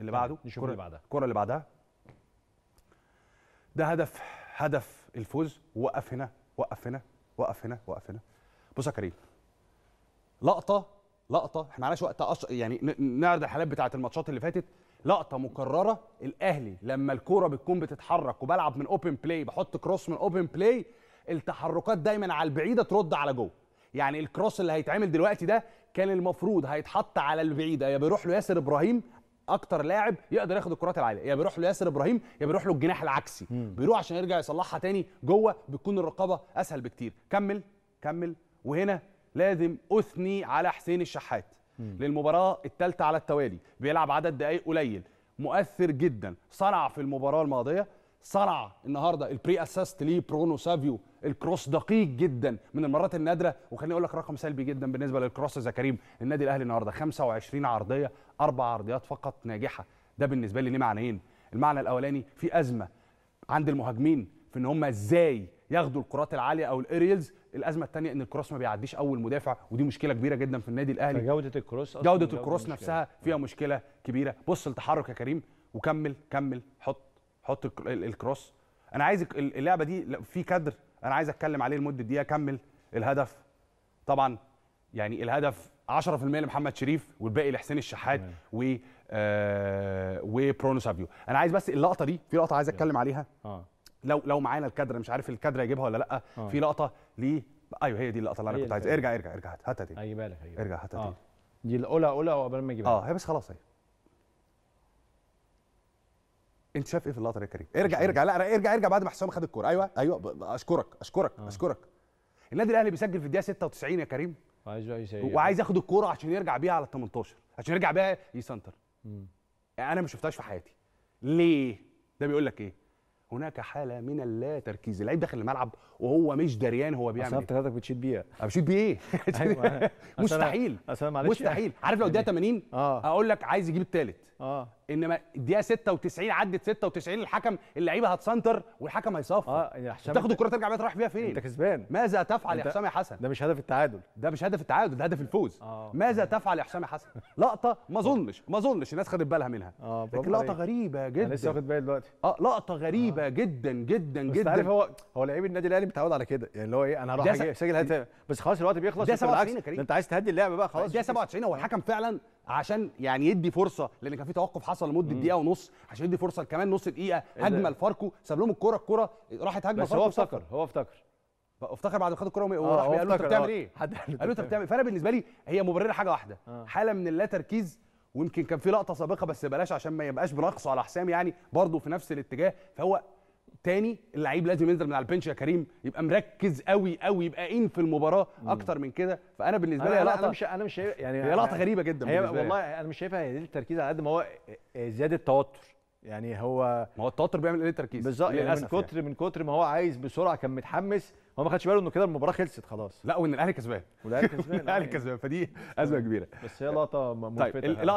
اللي بعده نشوف اللي بعدها الكره اللي بعدها ده هدف هدف الفوز وقف هنا وقف هنا وقف هنا وقف هنا بص يا كريم لقطه لقطه احنا معناش وقت أص... يعني نعرض الحالات بتاعه الماتشات اللي فاتت لقطه مكرره الاهلي لما الكوره بتكون بتتحرك وبلعب من اوبن بلاي بحط كروس من اوبن بلاي التحركات دايما على البعيده ترد على جوه يعني الكروس اللي هيتعمل دلوقتي ده كان المفروض هيتحط على البعيده يا بيروح له ياسر ابراهيم اكتر لاعب يقدر ياخد الكرات العاليه يا بيروح لياسر ابراهيم يا بيروح له الجناح العكسي بيروح عشان يرجع يصلحها تاني جوه بتكون الرقابه اسهل بكتير كمل كمل وهنا لازم اثني على حسين الشحات للمباراه الثالثه على التوالي بيلعب عدد دقائق قليل مؤثر جدا صنع في المباراه الماضيه صنع النهارده البري اسيست ليه برونو سافيو الكروس دقيق جدا من المرات النادره وخليني اقول لك رقم سلبي جدا بالنسبه للكروس يا كريم النادي الاهلي النهارده 25 عرضيه اربع عرضيات فقط ناجحه ده بالنسبه لي ليه معنيين المعنى الاولاني في ازمه عند المهاجمين في ان هم ازاي ياخدوا الكرات العاليه او الاريلز الازمه الثانيه ان الكروس ما بيعديش اول مدافع ودي مشكله كبيره جدا في النادي الاهلي جوده الكروس جوده الكروس نفسها فيها مشكله كبيره بص التحرك يا كريم وكمل كمل حط حط الكروس انا عايز اللعبه دي في كدر انا عايز اتكلم عليه لمده دقيقه كمل الهدف طبعا يعني الهدف 10% لمحمد شريف والباقي لحسين الشحات و آه وبرونو سافيو انا عايز بس اللقطه دي في لقطه عايز اتكلم عليها اه لو لو معانا الكادر مش عارف الكادر يجيبها ولا لا آه. في لقطه ليه ايوه هي دي اللقطه اللي انا كنت عايز ارجع ارجع ارجع هاتها تاني بالك ايوه ارجع هاتها تاني آه. دي الاولى اولى قبل ما يجيبها اه هي بس خلاص اهي انت شايف ايه في اللقطه دي يا كريم؟ ارجع ارجع لا ارجع ارجع بعد ما حسام خد الكوره ايوه ايوه اشكرك اشكرك آه. اشكرك النادي الاهلي بيسجل في الدقيقه 96 يا كريم وعايز وعايز ياخد الكوره عشان يرجع بيها على ال 18 عشان يرجع بيها يسنتر يعني انا ما شفتهاش في حياتي ليه ده بيقول لك ايه هناك حاله من اللا تركيز اللعيب داخل الملعب وهو مش دريان هو بيعمل ايه افتكرتك بتشيد بيها بشيد بيه ايه أيوة. مستحيل أصلاً مستحيل عارف لو الدقيقه 80 اقول آه. لك عايز يجيب الثالث اه انما الدقيقه 96 عدت 96 الحكم اللعيبه هتسنتر والحكم هيصفر اه يا حسام تاخد الكره ترجع بيها تروح بيها فين انت كسبان ماذا تفعل يا حسام يا حسن ده مش هدف التعادل ده مش هدف التعادل ده هدف الفوز آه. ماذا تفعل يا حسام يا حسن لقطه ما اظنش ما اظنش الناس خدت بالها منها آه لكن لقطه غريبه جدا انا لسه واخد بالي دلوقتي اه لقطه غريبه آه. جدا جدا بس جدا بس عارف هو هو لعيب النادي الاهلي متعود على كده يعني اللي هو ايه انا هروح اسجل هدف بس خلاص الوقت بيخلص ده انت عايز تهدي اللعبه بقى خلاص ده 97 هو الحكم فعلا عشان يعني يدي فرصه لان كان في توقف حصل لمده دقيقه ونص عشان يدي فرصه كمان نص دقيقه إيه هجمه لفاركو ساب لهم الكوره الكوره راحت هجمه بس هو افتكر هو افتكر افتكر بعد ما خد الكوره آه، وراح آه. إيه؟ قال له انت بتعمل ايه؟ قال له انت بتعمل فانا بالنسبه لي هي مبرره حاجه واحده آه. حاله من اللا تركيز ويمكن كان في لقطه سابقه بس بلاش عشان ما يبقاش بنقصه على حسام يعني برضه في نفس الاتجاه فهو تاني اللعيب لازم ينزل من على البنش يا كريم يبقى مركز قوي قوي يبقى ان في المباراه اكتر من كده فانا بالنسبه لي لقطه انا مش انا مش يعني هي لقطه غريبه جدا هي والله انا مش شايفها هي التركيز على قد ما هو زياده توتر يعني هو ما هو التوتر بيعمل ايه تركيز بالظبط يعني من كتر يعني. من كتر ما هو عايز بسرعه كان متحمس هو ما خدش باله انه كده المباراه خلصت خلاص لا وان الاهلي كسبان والاهلي كسبان الاهلي آه. كسبان فدي ازمه كبيره بس هي لقطه طيب، ملفته طيب